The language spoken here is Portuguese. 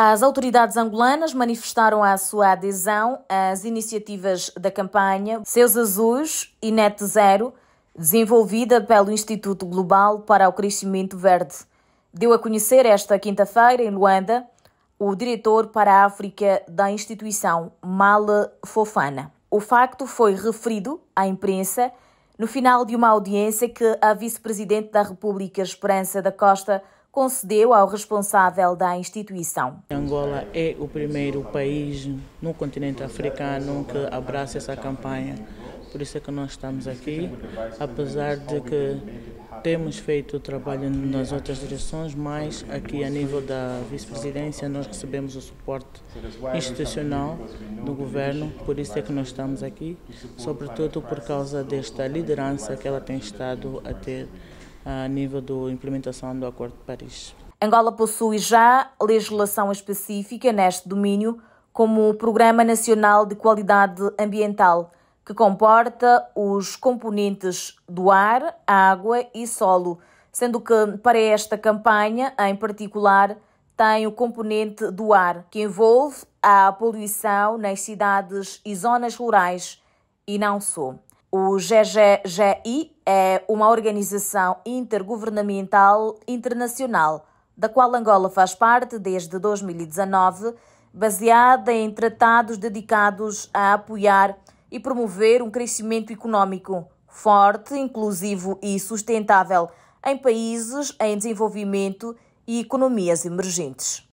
As autoridades angolanas manifestaram a sua adesão às iniciativas da campanha Seus Azuis e Net Zero, desenvolvida pelo Instituto Global para o Crescimento Verde. Deu a conhecer esta quinta-feira, em Luanda, o diretor para a África da instituição, Mala Fofana. O facto foi referido à imprensa no final de uma audiência que a vice-presidente da República, Esperança da Costa, concedeu ao responsável da instituição. Angola é o primeiro país no continente africano que abraça essa campanha. Por isso é que nós estamos aqui, apesar de que temos feito o trabalho nas outras direções, mas aqui a nível da vice-presidência nós recebemos o suporte institucional do governo, por isso é que nós estamos aqui, sobretudo por causa desta liderança que ela tem estado a ter a nível da implementação do Acordo de Paris. Angola possui já legislação específica neste domínio, como o Programa Nacional de Qualidade Ambiental, que comporta os componentes do ar, água e solo, sendo que para esta campanha, em particular, tem o componente do ar, que envolve a poluição nas cidades e zonas rurais, e não só. O GGGI é uma organização intergovernamental internacional, da qual Angola faz parte desde 2019, baseada em tratados dedicados a apoiar e promover um crescimento econômico forte, inclusivo e sustentável em países em desenvolvimento e economias emergentes.